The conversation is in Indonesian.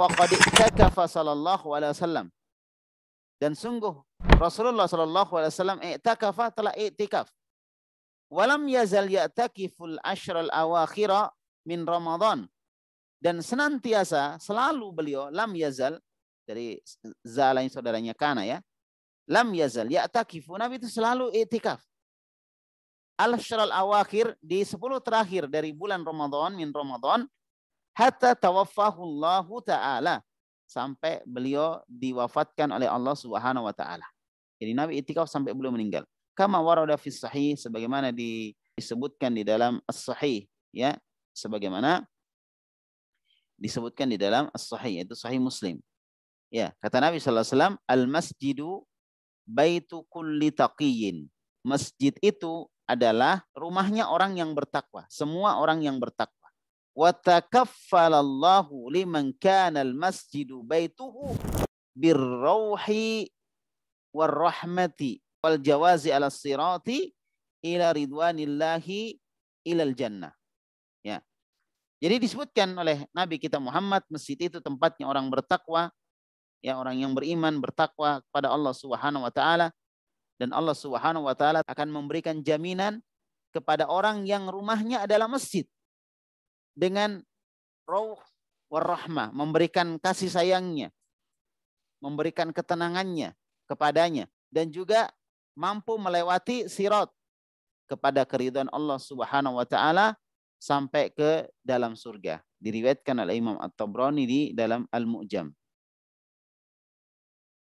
faqad i'takafa sallallahu alaihi wasallam. Dan sungguh Rasulullah sallallahu alaihi wasallam i'takafa telah i'tikaf. Walam yazal ya'takiful asyral awakhira min Ramadan. Dan senantiasa selalu beliau lam yazal dari zalain saudaranya kana ya. Lam yazal ya'takifu Nabi itu selalu i'tikaf. Al-asyral awakhir di 10 terakhir dari bulan Ramadan min Ramadan hatta tawaffahullahu taala sampai beliau diwafatkan oleh Allah Subhanahu wa taala. Jadi Nabi itikaf sampai beliau meninggal. Kama warada fi sahih sebagaimana disebutkan di dalam as-sahih ya, sebagaimana disebutkan di dalam as-sahih yaitu sahih Muslim. Ya, kata Nabi sallallahu alaihi wasallam, "Al-masjidu baitu kulli taqiyyin." Masjid itu adalah rumahnya orang yang bertakwa, semua orang yang bertakwa liman kana baituhu wal jawazi ala sirati ila ridwanillahi ilal Ya. Jadi disebutkan oleh Nabi kita Muhammad masjid itu tempatnya orang bertakwa, ya orang yang beriman bertakwa kepada Allah Subhanahu wa taala dan Allah Subhanahu wa taala akan memberikan jaminan kepada orang yang rumahnya adalah masjid dengan rauh warahmah, memberikan kasih sayangnya, memberikan ketenangannya kepadanya dan juga mampu melewati sirat kepada keriduan Allah Subhanahu wa taala sampai ke dalam surga. Diriwayatkan oleh Imam At-Tabrani di dalam Al-Mu'jam.